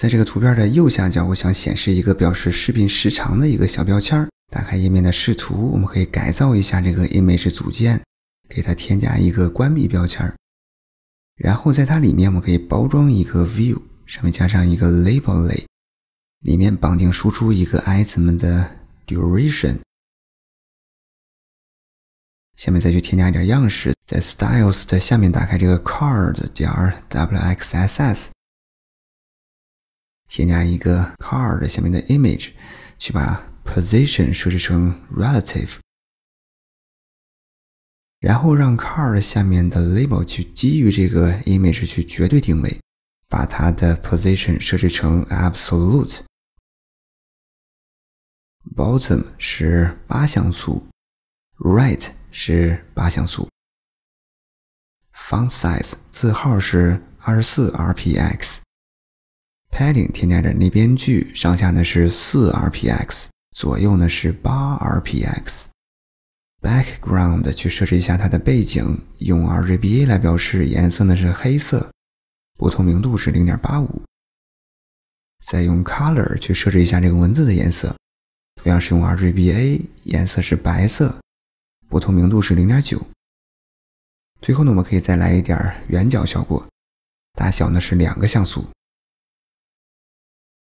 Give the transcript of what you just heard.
在这个图片的右下角，我想显示一个表示视频时长的一个小标签。打开页面的视图，我们可以改造一下这个 Image 组件，给它添加一个关闭标签。然后在它里面，我们可以包装一个 View，上面加上一个 Label 类，里面绑定输出一个 item 的 duration。下面再去添加一点样式，在 Styles 的下面打开这个 Card 点 W X S S。添加一个 card 下面的 image，去把 position 设置成 relative，然后让 card 下面的 label 去基于这个 image 去绝对定位，把它的 position 设置成 absolute，bottom 是八像素，right 是八像素，font size 字号是二十四 rpx。Padding 添加着内边距，上下呢是四 rpx，左右呢是八 rpx。Background 去设置一下它的背景，用 RGBA 来表示颜色呢是黑色，不透明度是零点八五。再用 Color 去设置一下这个文字的颜色，同样是用 RGBA，颜色是白色，不透明度是零点九。最后呢，我们可以再来一点圆角效果，大小呢是两个像素。